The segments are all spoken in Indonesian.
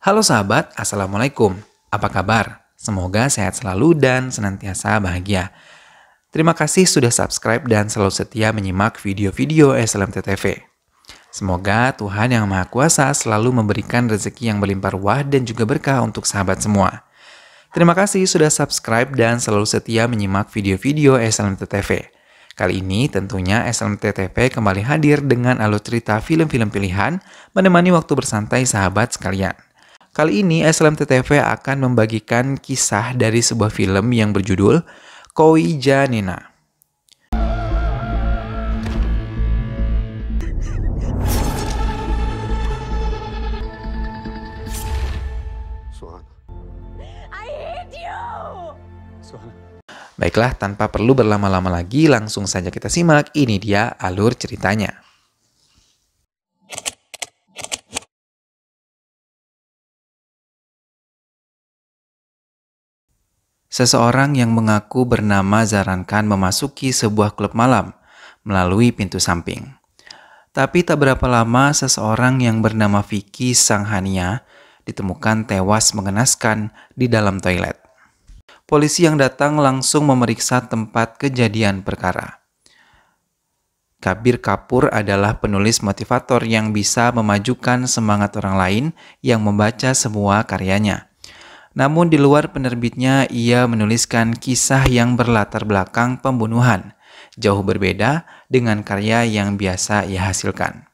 Halo sahabat, Assalamualaikum. Apa kabar? Semoga sehat selalu dan senantiasa bahagia. Terima kasih sudah subscribe dan selalu setia menyimak video-video SLMTTV. Semoga Tuhan Yang Maha Kuasa selalu memberikan rezeki yang berlimpah ruah dan juga berkah untuk sahabat semua. Terima kasih sudah subscribe dan selalu setia menyimak video-video SLMTTV. Kali ini tentunya SLMTTV kembali hadir dengan alur cerita film-film pilihan menemani waktu bersantai sahabat sekalian. Kali ini SLMTTV akan membagikan kisah dari sebuah film yang berjudul Koi Janina. Baiklah, tanpa perlu berlama-lama lagi, langsung saja kita simak. Ini dia alur ceritanya. Seseorang yang mengaku bernama Zarankan memasuki sebuah klub malam melalui pintu samping. Tapi tak berapa lama seseorang yang bernama Vicky Sanghania ditemukan tewas mengenaskan di dalam toilet. Polisi yang datang langsung memeriksa tempat kejadian perkara. Kabir Kapur adalah penulis motivator yang bisa memajukan semangat orang lain yang membaca semua karyanya – namun di luar penerbitnya ia menuliskan kisah yang berlatar belakang pembunuhan, jauh berbeda dengan karya yang biasa ia hasilkan.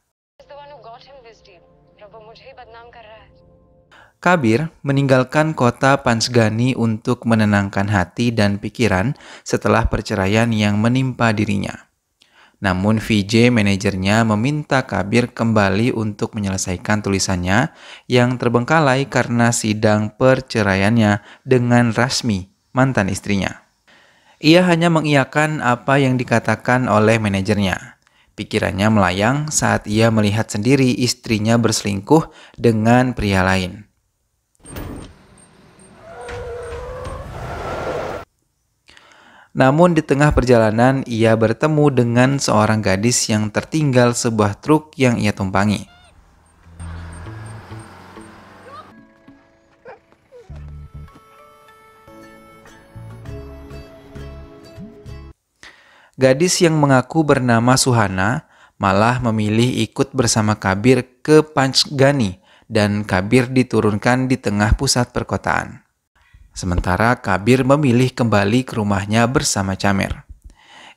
Kabir meninggalkan kota Pansgani untuk menenangkan hati dan pikiran setelah perceraian yang menimpa dirinya. Namun VJ manajernya meminta Kabir kembali untuk menyelesaikan tulisannya yang terbengkalai karena sidang perceraiannya dengan Rasmi, mantan istrinya. Ia hanya mengiyakan apa yang dikatakan oleh manajernya. Pikirannya melayang saat ia melihat sendiri istrinya berselingkuh dengan pria lain. Namun di tengah perjalanan ia bertemu dengan seorang gadis yang tertinggal sebuah truk yang ia tumpangi. Gadis yang mengaku bernama Suhana malah memilih ikut bersama Kabir ke Panchgani dan Kabir diturunkan di tengah pusat perkotaan. Sementara Kabir memilih kembali ke rumahnya bersama Camer.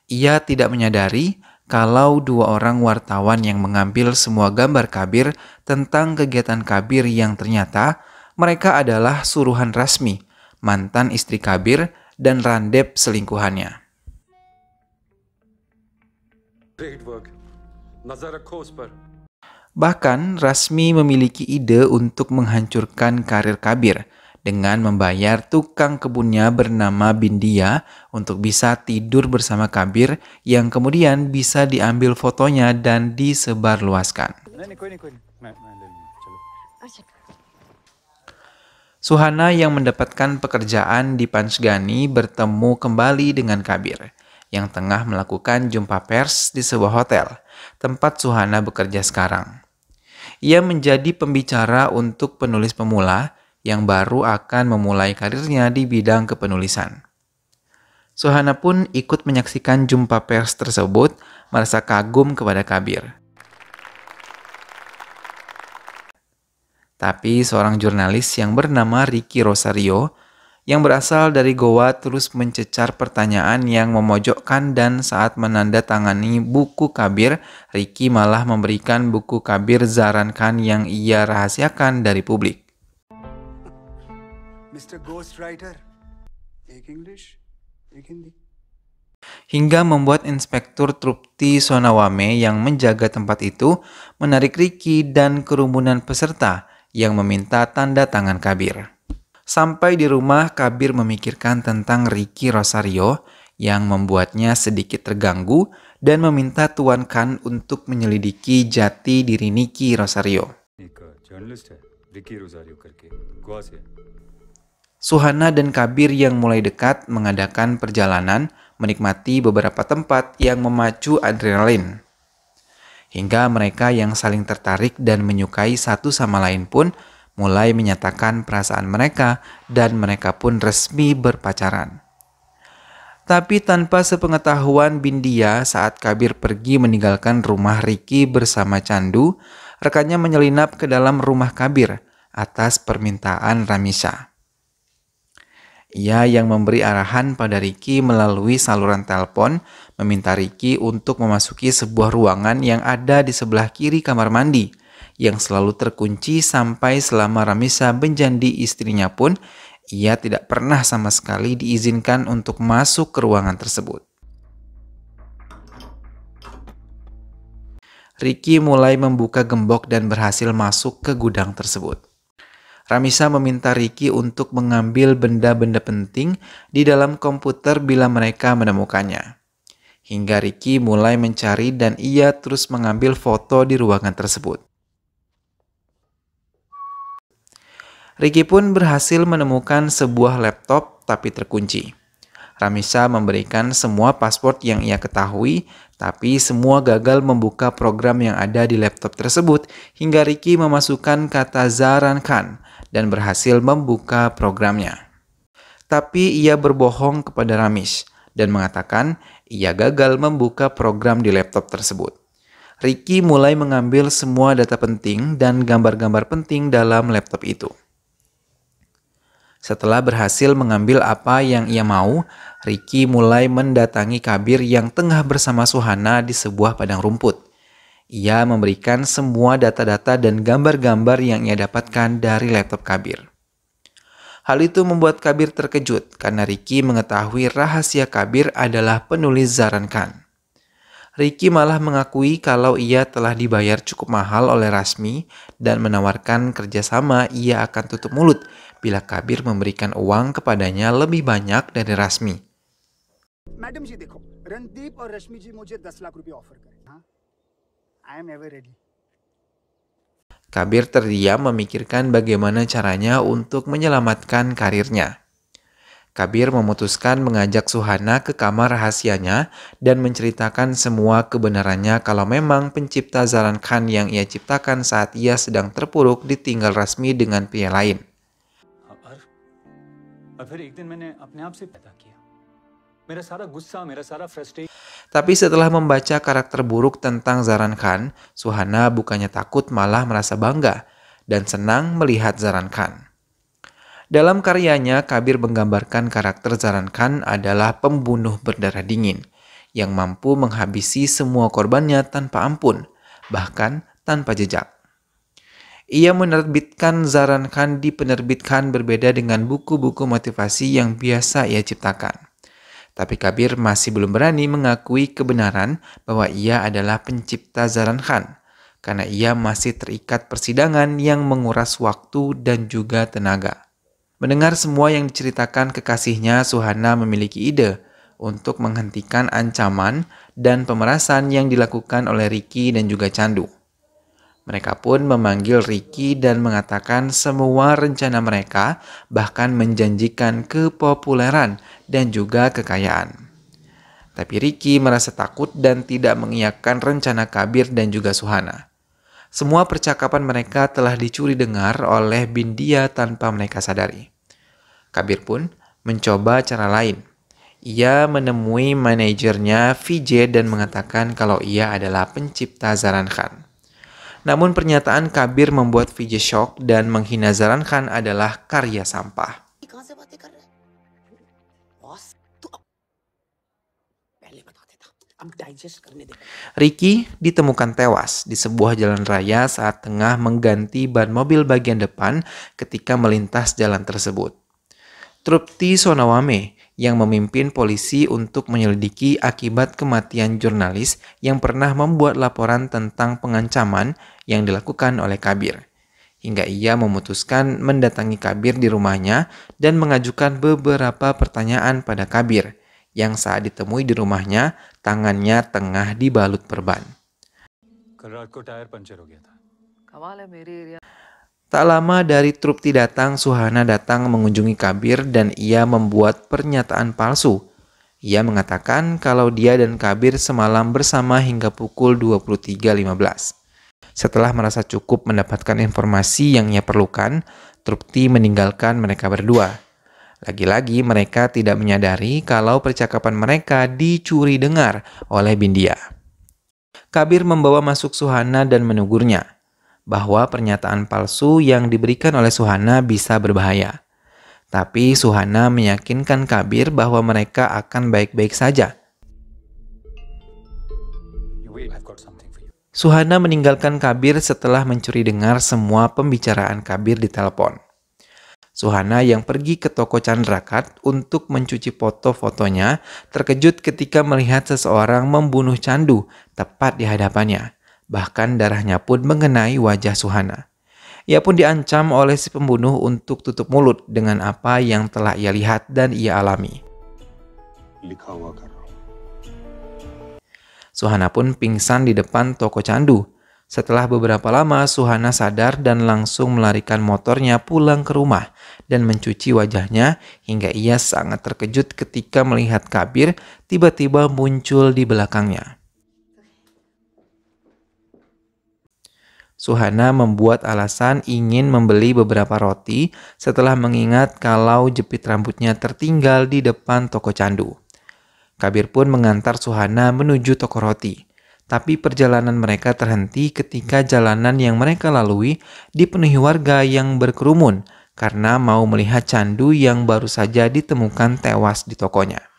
Ia tidak menyadari kalau dua orang wartawan yang mengambil semua gambar Kabir tentang kegiatan Kabir yang ternyata mereka adalah suruhan resmi, mantan istri Kabir dan Randep selingkuhannya. Bahkan Rasmi memiliki ide untuk menghancurkan karir Kabir – dengan membayar tukang kebunnya bernama Bindia untuk bisa tidur bersama Kabir yang kemudian bisa diambil fotonya dan disebarluaskan. Nah, nah, nah, Suhana yang mendapatkan pekerjaan di Panjgani bertemu kembali dengan Kabir yang tengah melakukan jumpa pers di sebuah hotel tempat Suhana bekerja sekarang. Ia menjadi pembicara untuk penulis pemula yang baru akan memulai karirnya di bidang kepenulisan. Suhana pun ikut menyaksikan jumpa pers tersebut, merasa kagum kepada Kabir. Tapi seorang jurnalis yang bernama Ricky Rosario yang berasal dari Goa terus mencecar pertanyaan yang memojokkan dan saat menandatangani buku Kabir, Ricky malah memberikan buku Kabir Zarankan yang ia rahasiakan dari publik. Mr. Ghost English, Hindi. hingga membuat Inspektur Trupti Sonawame yang menjaga tempat itu menarik Riki dan kerumunan peserta yang meminta tanda tangan Kabir. Sampai di rumah, Kabir memikirkan tentang Riki Rosario yang membuatnya sedikit terganggu dan meminta Tuan Khan untuk menyelidiki jati diri Niki Rosario. Suhana dan Kabir yang mulai dekat mengadakan perjalanan menikmati beberapa tempat yang memacu adrenalin. Hingga mereka yang saling tertarik dan menyukai satu sama lain pun mulai menyatakan perasaan mereka dan mereka pun resmi berpacaran. Tapi tanpa sepengetahuan Bindia saat Kabir pergi meninggalkan rumah Riki bersama Candu, rekannya menyelinap ke dalam rumah Kabir atas permintaan Ramisha. Ia yang memberi arahan pada Ricky melalui saluran telepon, meminta Ricky untuk memasuki sebuah ruangan yang ada di sebelah kiri kamar mandi, yang selalu terkunci sampai selama Ramisa menjadi istrinya pun, ia tidak pernah sama sekali diizinkan untuk masuk ke ruangan tersebut. Ricky mulai membuka gembok dan berhasil masuk ke gudang tersebut. Ramisa meminta Ricky untuk mengambil benda-benda penting di dalam komputer bila mereka menemukannya. Hingga Ricky mulai mencari dan ia terus mengambil foto di ruangan tersebut. Ricky pun berhasil menemukan sebuah laptop tapi terkunci. Ramisa memberikan semua paspor yang ia ketahui, tapi semua gagal membuka program yang ada di laptop tersebut hingga Ricky memasukkan kata Zaran Khan – dan berhasil membuka programnya. Tapi ia berbohong kepada Ramis dan mengatakan ia gagal membuka program di laptop tersebut. Ricky mulai mengambil semua data penting dan gambar-gambar penting dalam laptop itu. Setelah berhasil mengambil apa yang ia mau, Ricky mulai mendatangi Kabir yang tengah bersama Suhana di sebuah padang rumput. Ia memberikan semua data-data dan gambar-gambar yang ia dapatkan dari laptop Kabir. Hal itu membuat Kabir terkejut karena Ricky mengetahui rahasia Kabir adalah penulis Zaran Khan. Ricky malah mengakui kalau ia telah dibayar cukup mahal oleh Rasmi dan menawarkan kerjasama ia akan tutup mulut bila Kabir memberikan uang kepadanya lebih banyak dari Rasmi. Madam ji dekho, Randeep aur Rashmi ji mujhe 10 lakh offer kare. I ever ready. Kabir terdiam memikirkan bagaimana caranya untuk menyelamatkan karirnya. Kabir memutuskan mengajak Suhana ke kamar rahasianya dan menceritakan semua kebenarannya kalau memang pencipta Zaran Khan yang ia ciptakan saat ia sedang terpuruk ditinggal resmi dengan pria lain tapi setelah membaca karakter buruk tentang Zaran Khan, Suhana bukannya takut malah merasa bangga dan senang melihat Zaran Khan. Dalam karyanya, Kabir menggambarkan karakter Zaran Khan adalah pembunuh berdarah dingin yang mampu menghabisi semua korbannya tanpa ampun, bahkan tanpa jejak. Ia menerbitkan Zaran Khan di penerbitkan berbeda dengan buku-buku motivasi yang biasa ia ciptakan. Tapi Kabir masih belum berani mengakui kebenaran bahwa ia adalah pencipta Zaran Khan karena ia masih terikat persidangan yang menguras waktu dan juga tenaga. Mendengar semua yang diceritakan kekasihnya, Suhana memiliki ide untuk menghentikan ancaman dan pemerasan yang dilakukan oleh Ricky dan juga Candu. Mereka pun memanggil Ricky dan mengatakan semua rencana mereka bahkan menjanjikan kepopuleran dan juga kekayaan. Tapi Ricky merasa takut dan tidak mengiyakan rencana Kabir dan juga Suhana. Semua percakapan mereka telah dicuri dengar oleh Bindia tanpa mereka sadari. Kabir pun mencoba cara lain. Ia menemui manajernya Vijay dan mengatakan kalau ia adalah pencipta Zaran Khan. Namun pernyataan Kabir membuat Vijay shock dan menghina Zaran Khan adalah karya sampah. Ricky ditemukan tewas di sebuah jalan raya saat tengah mengganti ban mobil bagian depan ketika melintas jalan tersebut. Trupti Sonawame yang memimpin polisi untuk menyelidiki akibat kematian jurnalis yang pernah membuat laporan tentang pengancaman yang dilakukan oleh Kabir. Hingga ia memutuskan mendatangi Kabir di rumahnya dan mengajukan beberapa pertanyaan pada Kabir, yang saat ditemui di rumahnya tangannya tengah dibalut perban. Tak lama dari Trupti datang, Suhana datang mengunjungi Kabir dan ia membuat pernyataan palsu. Ia mengatakan kalau dia dan Kabir semalam bersama hingga pukul 23.15. Setelah merasa cukup mendapatkan informasi yang ia perlukan, Trupti meninggalkan mereka berdua. Lagi-lagi mereka tidak menyadari kalau percakapan mereka dicuri dengar oleh Bindia. Kabir membawa masuk Suhana dan menugurnya bahwa pernyataan palsu yang diberikan oleh Suhana bisa berbahaya. Tapi Suhana meyakinkan Kabir bahwa mereka akan baik-baik saja. Suhana meninggalkan Kabir setelah mencuri dengar semua pembicaraan Kabir di telepon. Suhana yang pergi ke toko Chandrakat untuk mencuci foto-fotonya terkejut ketika melihat seseorang membunuh Candu tepat di hadapannya. Bahkan darahnya pun mengenai wajah Suhana. Ia pun diancam oleh si pembunuh untuk tutup mulut dengan apa yang telah ia lihat dan ia alami. Suhana pun pingsan di depan toko candu. Setelah beberapa lama, Suhana sadar dan langsung melarikan motornya pulang ke rumah dan mencuci wajahnya hingga ia sangat terkejut ketika melihat Kabir tiba-tiba muncul di belakangnya. Suhana membuat alasan ingin membeli beberapa roti setelah mengingat kalau jepit rambutnya tertinggal di depan toko candu. Kabir pun mengantar Suhana menuju toko roti. Tapi perjalanan mereka terhenti ketika jalanan yang mereka lalui dipenuhi warga yang berkerumun karena mau melihat candu yang baru saja ditemukan tewas di tokonya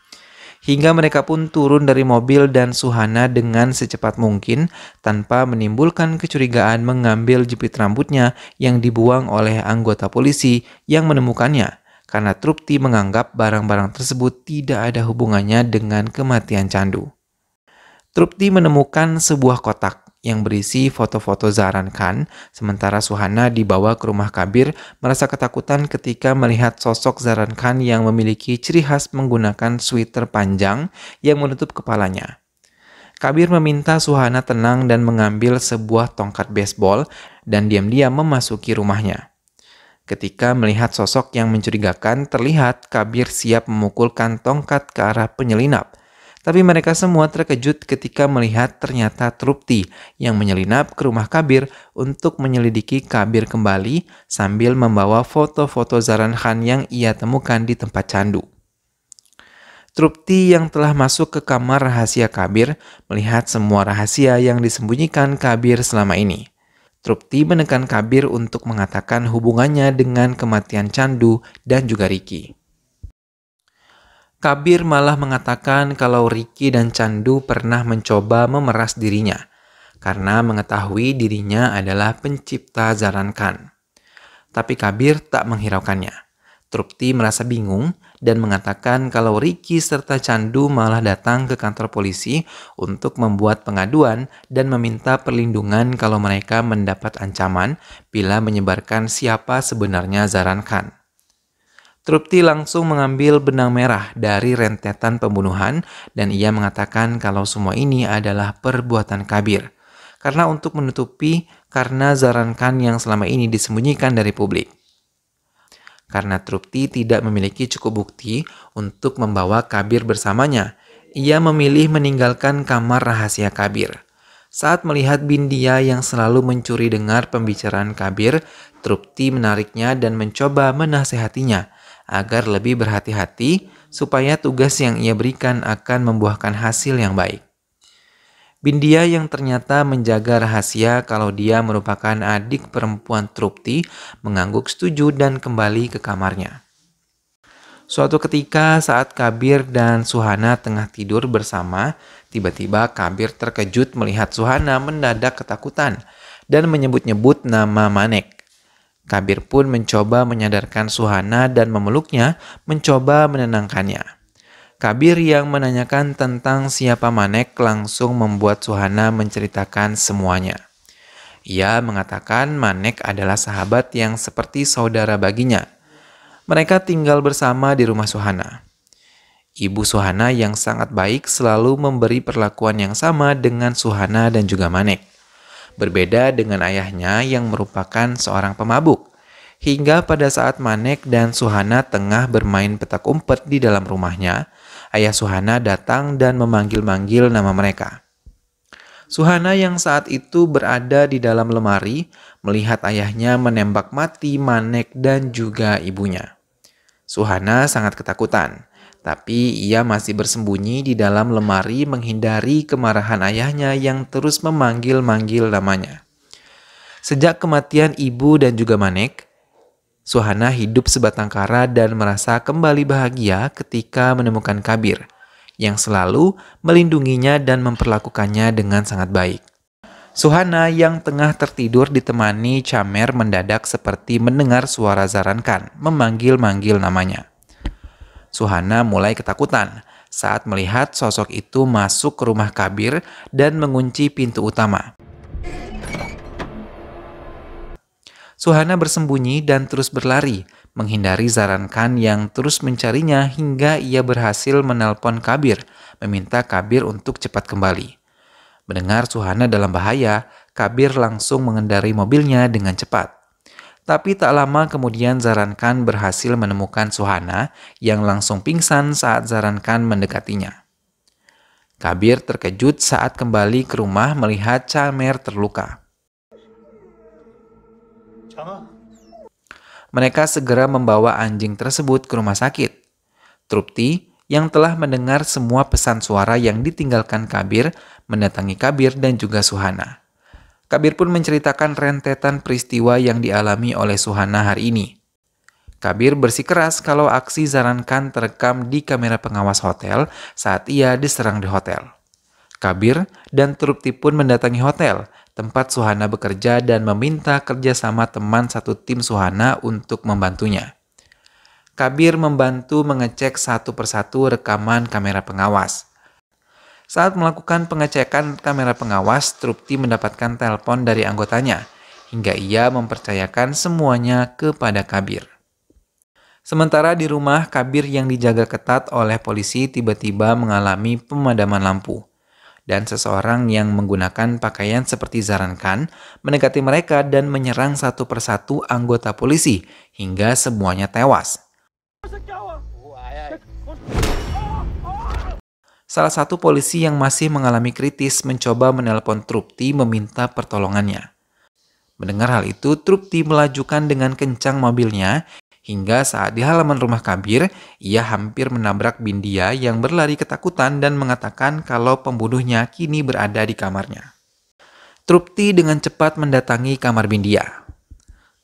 hingga mereka pun turun dari mobil dan Suhana dengan secepat mungkin tanpa menimbulkan kecurigaan mengambil jepit rambutnya yang dibuang oleh anggota polisi yang menemukannya karena Trupti menganggap barang-barang tersebut tidak ada hubungannya dengan kematian Candu. Trupti menemukan sebuah kotak yang berisi foto-foto Zaran Khan, sementara Suhana dibawa ke rumah Kabir merasa ketakutan ketika melihat sosok Zaran Khan yang memiliki ciri khas menggunakan sweater panjang yang menutup kepalanya. Kabir meminta Suhana tenang dan mengambil sebuah tongkat baseball dan diam-diam memasuki rumahnya. Ketika melihat sosok yang mencurigakan terlihat, Kabir siap memukulkan tongkat ke arah penyelinap, tapi mereka semua terkejut ketika melihat ternyata Trupti yang menyelinap ke rumah Kabir untuk menyelidiki Kabir kembali sambil membawa foto-foto Zaran Khan yang ia temukan di tempat candu. Trupti yang telah masuk ke kamar rahasia Kabir melihat semua rahasia yang disembunyikan Kabir selama ini. Trupti menekan Kabir untuk mengatakan hubungannya dengan kematian Candu dan juga Riki. Kabir malah mengatakan kalau Ricky dan Candu pernah mencoba memeras dirinya karena mengetahui dirinya adalah pencipta Zaran Khan. Tapi Kabir tak menghiraukannya. Trupti merasa bingung dan mengatakan kalau Ricky serta Candu malah datang ke kantor polisi untuk membuat pengaduan dan meminta perlindungan kalau mereka mendapat ancaman bila menyebarkan siapa sebenarnya Zaran Khan. Trupti langsung mengambil benang merah dari rentetan pembunuhan dan ia mengatakan kalau semua ini adalah perbuatan kabir. Karena untuk menutupi karena Zaran yang selama ini disembunyikan dari publik. Karena Trupti tidak memiliki cukup bukti untuk membawa kabir bersamanya, ia memilih meninggalkan kamar rahasia kabir. Saat melihat Bindia yang selalu mencuri dengar pembicaraan kabir, Trupti menariknya dan mencoba menasehatinya agar lebih berhati-hati supaya tugas yang ia berikan akan membuahkan hasil yang baik. Bindia yang ternyata menjaga rahasia kalau dia merupakan adik perempuan Trupti mengangguk setuju dan kembali ke kamarnya. Suatu ketika saat Kabir dan Suhana tengah tidur bersama, tiba-tiba Kabir terkejut melihat Suhana mendadak ketakutan dan menyebut-nyebut nama Manek. Kabir pun mencoba menyadarkan Suhana dan memeluknya, mencoba menenangkannya. Kabir yang menanyakan tentang siapa Manek langsung membuat Suhana menceritakan semuanya. Ia mengatakan Manek adalah sahabat yang seperti saudara baginya. Mereka tinggal bersama di rumah Suhana. Ibu Suhana yang sangat baik selalu memberi perlakuan yang sama dengan Suhana dan juga Manek berbeda dengan ayahnya yang merupakan seorang pemabuk. Hingga pada saat Manek dan Suhana tengah bermain petak umpet di dalam rumahnya, ayah Suhana datang dan memanggil-manggil nama mereka. Suhana yang saat itu berada di dalam lemari melihat ayahnya menembak mati Manek dan juga ibunya. Suhana sangat ketakutan. Tapi ia masih bersembunyi di dalam lemari menghindari kemarahan ayahnya yang terus memanggil-manggil namanya. Sejak kematian ibu dan juga Manek, Suhana hidup sebatang kara dan merasa kembali bahagia ketika menemukan Kabir yang selalu melindunginya dan memperlakukannya dengan sangat baik. Suhana yang tengah tertidur ditemani Camer mendadak seperti mendengar suara Zarankan memanggil-manggil namanya. Suhana mulai ketakutan saat melihat sosok itu masuk ke rumah Kabir dan mengunci pintu utama. Suhana bersembunyi dan terus berlari, menghindari Zaran Khan yang terus mencarinya hingga ia berhasil menelpon Kabir, meminta Kabir untuk cepat kembali. Mendengar Suhana dalam bahaya, Kabir langsung mengendari mobilnya dengan cepat. Tapi tak lama kemudian Zaran Khan berhasil menemukan Suhana yang langsung pingsan saat Zaran Khan mendekatinya. Kabir terkejut saat kembali ke rumah melihat Chamer terluka. Mereka segera membawa anjing tersebut ke rumah sakit. Trupti yang telah mendengar semua pesan suara yang ditinggalkan Kabir mendatangi Kabir dan juga Suhana. Kabir pun menceritakan rentetan peristiwa yang dialami oleh Suhana hari ini. Kabir bersikeras kalau aksi Zarankan terekam di kamera pengawas hotel saat ia diserang di hotel. Kabir dan Trukti pun mendatangi hotel tempat Suhana bekerja dan meminta kerjasama teman satu tim Suhana untuk membantunya. Kabir membantu mengecek satu persatu rekaman kamera pengawas – saat melakukan pengecekan kamera pengawas, Trupti mendapatkan telepon dari anggotanya, hingga ia mempercayakan semuanya kepada Kabir. Sementara di rumah, Kabir yang dijaga ketat oleh polisi tiba-tiba mengalami pemadaman lampu. Dan seseorang yang menggunakan pakaian seperti Zaran Khan mendekati mereka dan menyerang satu persatu anggota polisi hingga semuanya tewas. salah satu polisi yang masih mengalami kritis mencoba menelpon Trupti meminta pertolongannya. Mendengar hal itu, Trupti melajukan dengan kencang mobilnya hingga saat di halaman rumah Kabir, ia hampir menabrak Bindia yang berlari ketakutan dan mengatakan kalau pembunuhnya kini berada di kamarnya. Trupti dengan cepat mendatangi kamar Bindia.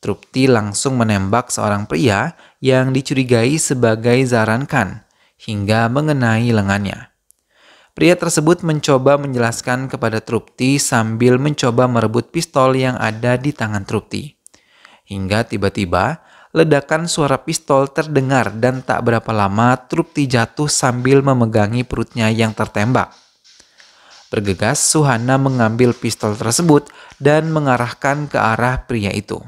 Trupti langsung menembak seorang pria yang dicurigai sebagai Zaran Khan hingga mengenai lengannya. Pria tersebut mencoba menjelaskan kepada Trupti sambil mencoba merebut pistol yang ada di tangan Trupti. Hingga tiba-tiba, ledakan suara pistol terdengar dan tak berapa lama Trupti jatuh sambil memegangi perutnya yang tertembak. Bergegas, Suhana mengambil pistol tersebut dan mengarahkan ke arah pria itu.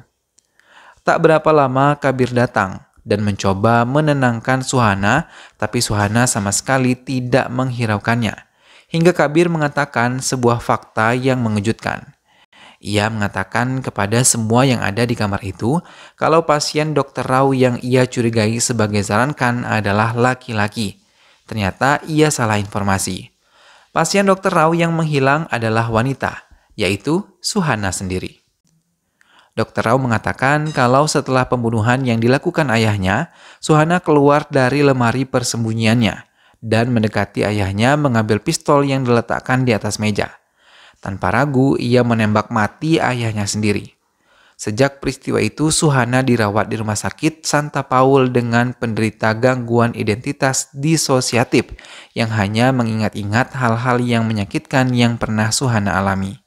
Tak berapa lama Kabir datang dan mencoba menenangkan Suhana, tapi Suhana sama sekali tidak menghiraukannya. Hingga Kabir mengatakan sebuah fakta yang mengejutkan. Ia mengatakan kepada semua yang ada di kamar itu kalau pasien dokter Rau yang ia curigai sebagai sarankan adalah laki-laki. Ternyata ia salah informasi. Pasien dokter Rau yang menghilang adalah wanita, yaitu Suhana sendiri. Dokter Rao mengatakan kalau setelah pembunuhan yang dilakukan ayahnya, Suhana keluar dari lemari persembunyiannya dan mendekati ayahnya mengambil pistol yang diletakkan di atas meja. Tanpa ragu, ia menembak mati ayahnya sendiri. Sejak peristiwa itu, Suhana dirawat di rumah sakit Santa Paul dengan penderita gangguan identitas disosiatif yang hanya mengingat-ingat hal-hal yang menyakitkan yang pernah Suhana alami.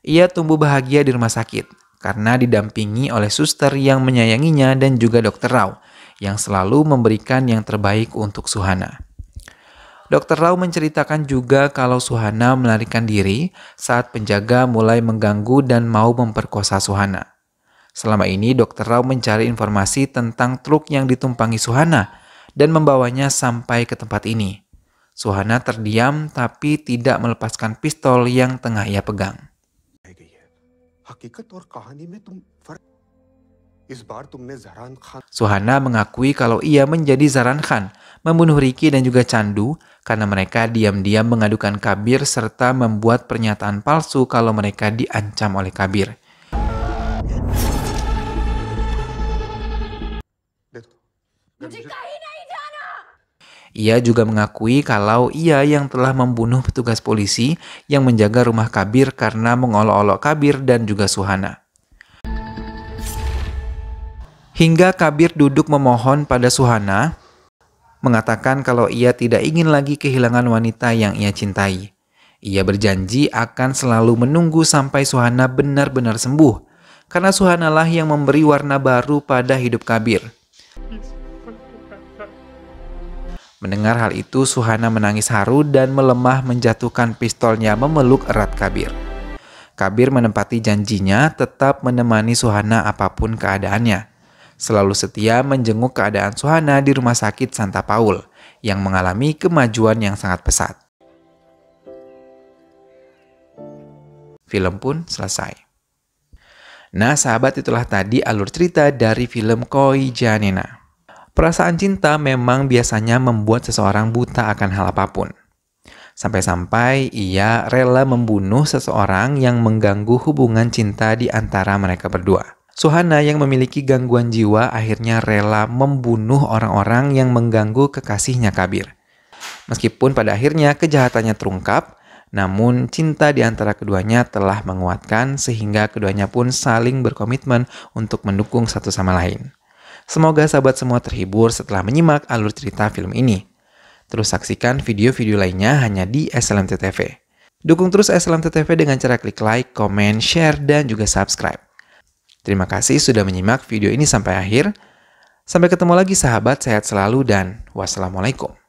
Ia tumbuh bahagia di rumah sakit karena didampingi oleh suster yang menyayanginya dan juga dokter Rao yang selalu memberikan yang terbaik untuk Suhana. Dokter Rao menceritakan juga kalau Suhana melarikan diri saat penjaga mulai mengganggu dan mau memperkosa Suhana. Selama ini dokter Rao mencari informasi tentang truk yang ditumpangi Suhana dan membawanya sampai ke tempat ini. Suhana terdiam tapi tidak melepaskan pistol yang tengah ia pegang. Hakikat is baar tumne khan Suhana mengakui kalau ia menjadi Zaran Khan, membunuh Riki dan juga Chandu karena mereka diam-diam mengadukan Kabir serta membuat pernyataan palsu kalau mereka diancam oleh Kabir. Ia juga mengakui kalau ia yang telah membunuh petugas polisi yang menjaga rumah Kabir karena mengolok-olok Kabir dan juga Suhana. Hingga Kabir duduk memohon pada Suhana, mengatakan kalau ia tidak ingin lagi kehilangan wanita yang ia cintai. Ia berjanji akan selalu menunggu sampai Suhana benar-benar sembuh, karena Suhanalah yang memberi warna baru pada hidup Kabir. Mendengar hal itu, Suhana menangis haru dan melemah menjatuhkan pistolnya memeluk erat Kabir. Kabir menempati janjinya tetap menemani Suhana apapun keadaannya. Selalu setia menjenguk keadaan Suhana di rumah sakit Santa Paul yang mengalami kemajuan yang sangat pesat. Film pun selesai. Nah sahabat itulah tadi alur cerita dari film Koi Janina. Perasaan cinta memang biasanya membuat seseorang buta akan hal apapun. Sampai-sampai ia rela membunuh seseorang yang mengganggu hubungan cinta di antara mereka berdua. Suhana yang memiliki gangguan jiwa akhirnya rela membunuh orang-orang yang mengganggu kekasihnya Kabir. Meskipun pada akhirnya kejahatannya terungkap, namun cinta di antara keduanya telah menguatkan sehingga keduanya pun saling berkomitmen untuk mendukung satu sama lain. Semoga sahabat semua terhibur setelah menyimak alur cerita film ini. Terus saksikan video-video lainnya hanya di SLMT TV. Dukung terus SLMT TV dengan cara klik like, comment, share, dan juga subscribe. Terima kasih sudah menyimak video ini sampai akhir. Sampai ketemu lagi sahabat, sehat selalu dan wassalamualaikum.